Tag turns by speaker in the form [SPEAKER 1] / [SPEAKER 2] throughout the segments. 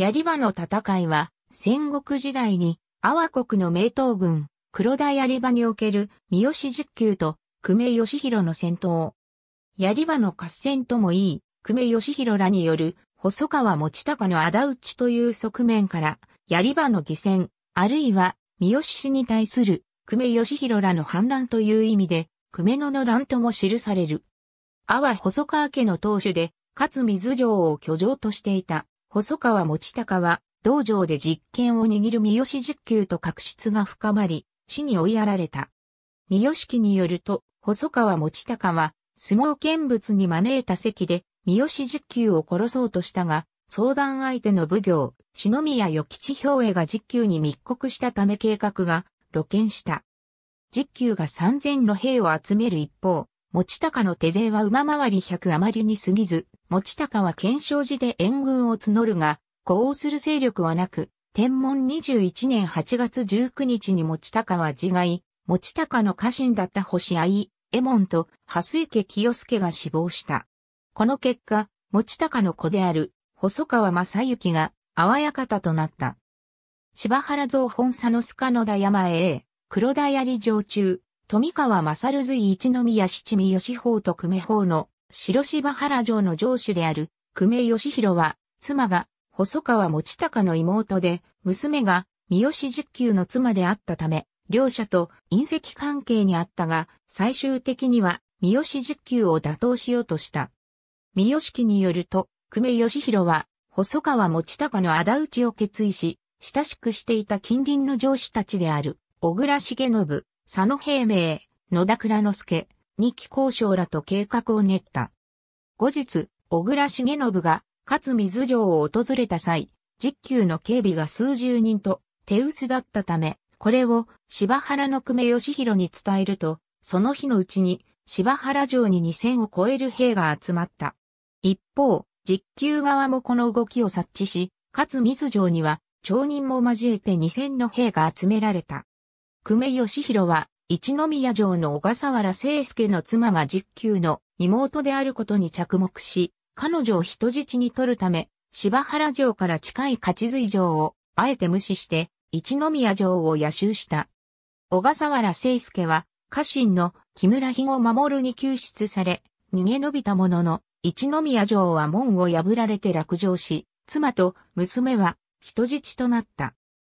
[SPEAKER 1] 槍場の戦いは、戦国時代に、阿波国の名東軍、黒田槍場における三好十九と久米義弘の戦闘。槍場の合戦ともいい、久米義弘らによる細川持高の仇討ちという側面から、槍場の犠牲、あるいは三好氏に対する久米義弘らの反乱という意味で、久米野の乱とも記される。阿波細川家の当主で、勝つ水城を居城としていた細川持高は、道場で実権を握る三好実給と確執が深まり、死に追いやられた。三好記によると、細川持高は、相撲見物に招いた席で、三好実給を殺そうとしたが、相談相手の奉行、篠宮与吉兵衛が実給に密告したため計画が露見した。実給が三千の兵を集める一方、持高の手勢は馬回り百余りに過ぎず、持高は検証寺で援軍を募るが、呼応する勢力はなく、天文21年8月19日に持高は自害、持高の家臣だった星愛、エモンと、蓮池清介が死亡した。この結果、持高の子である、細川正幸が、淡やかたとなった。柴原蔵本佐之賀野田山へ、黒田槍城中、富川正随一宮七味吉法と久米法の白柴原城の城主である久米義弘は、妻が細川持高の妹で、娘が三好実級の妻であったため、両者と隕石関係にあったが、最終的には三好実級を打倒しようとした。三好家によると、久米義弘は、細川持高の仇討ちを決意し、親しくしていた近隣の城主たちである、小倉重信、佐野平明、野田倉之助、日記交渉らと計画を練った。後日、小倉重信が勝水城を訪れた際、実級の警備が数十人と手薄だったため、これを柴原の久米義弘に伝えると、その日のうちに柴原城に2000を超える兵が集まった。一方、実級側もこの動きを察知し、勝水城には町人も交えて2000の兵が集められた。久米義弘は一宮城の小笠原聖介の妻が実級の妹であることに着目し、彼女を人質に取るため、柴原城から近い勝水城を、あえて無視して、一宮城を野襲した。小笠原聖介は、家臣の木村肥を守に救出され、逃げ延びたものの、一宮城は門を破られて落城し、妻と娘は人質となった。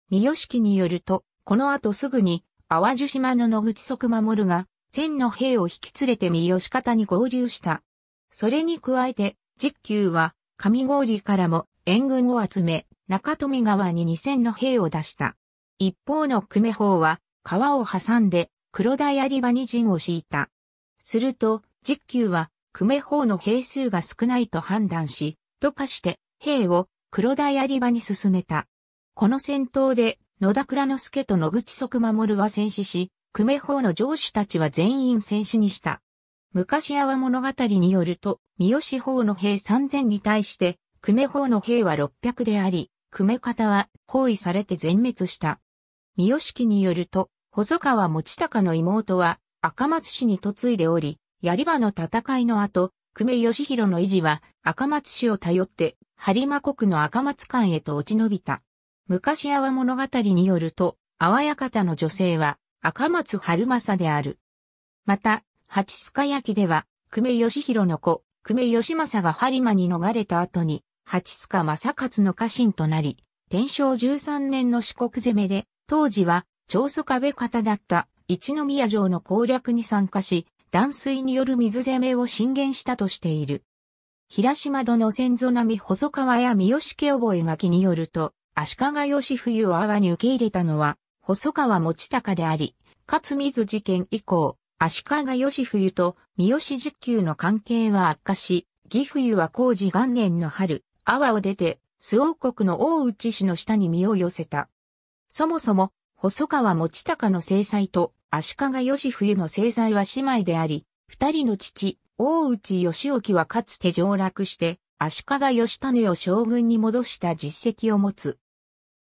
[SPEAKER 1] 三好記によると、この後すぐに淡路島の野口即守が、千の兵を引き連れて三吉方に合流した。それに加えて、実球は、上郡からも援軍を集め、中富川に二千の兵を出した。一方の久米法は、川を挟んで、黒田槍場に陣を敷いた。すると、実球は、久米法の兵数が少ないと判断し、とかして、兵を黒田槍場に進めた。この戦闘で、野田倉之助と野口即守は戦死し、久米法の城主たちは全員戦死にした。昔阿波物語によると、三好法の兵3000に対して、久米法の兵は600であり、久米方は包囲されて全滅した。三好記によると、細川持隆の妹は赤松氏に嫁いでおり、槍場の戦いの後、久米義弘の維持は赤松氏を頼って、播磨国の赤松館へと落ち延びた。昔阿波物語によると、阿波館の女性は赤松春政である。また、八須賀焼では、久米義弘の子、久米義政が播磨に逃れた後に、八須賀正勝の家臣となり、天正13年の四国攻めで、当時は、長祖壁方だった一宮城の攻略に参加し、断水による水攻めを進言したとしている。平島殿先祖並細川や三好家覚書によると、足利義冬を阿波に受け入れたのは、細川持隆であり、勝水事件以降、足利義冬と三好実給の関係は悪化し、義冬は工事元年の春、阿波を出て、周王国の大内氏の下に身を寄せた。そもそも、細川持隆の制裁と足利義冬の制裁は姉妹であり、二人の父、大内義興はかつて上落して、足利義種を将軍に戻した実績を持つ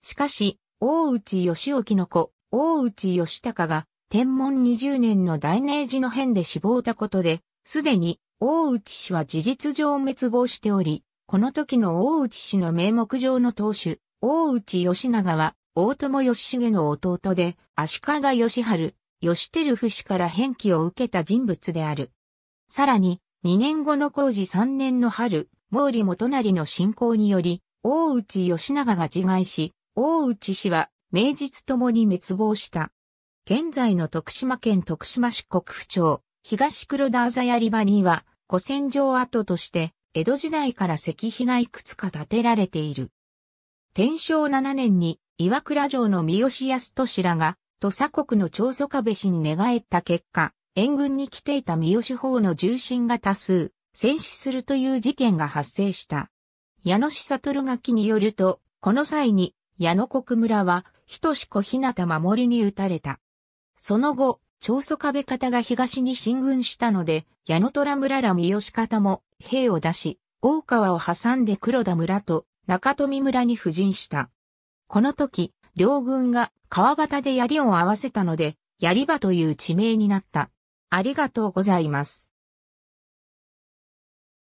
[SPEAKER 1] しかし、大内義興の子、大内義隆が、天文20年の大明治の変で死亡たことで、すでに大内氏は事実上滅亡しており、この時の大内氏の名目上の当主、大内義長は、大友義重の弟で、足利義春、義照夫氏から返記を受けた人物である。さらに、2年後の工事3年の春、毛利元成の進行により、大内義長が自害し、大内氏は、名実ともに滅亡した。現在の徳島県徳島市国府町、東黒田朝やり場には、古戦場跡として、江戸時代から石碑がいくつか建てられている。天正7年に、岩倉城の三好康俊らが、土佐国の長宗壁氏に寝返った結果、援軍に来ていた三好法の重臣が多数、戦死するという事件が発生した。矢野氏悟垣によると、この際に、矢野国村は、ひしこ小日向守に撃たれた。その後、長祖壁方が東に進軍したので、矢野虎村ら三好方も兵を出し、大川を挟んで黒田村と中富村に布陣した。この時、両軍が川端で槍を合わせたので、槍場という地名になった。ありがとうございます。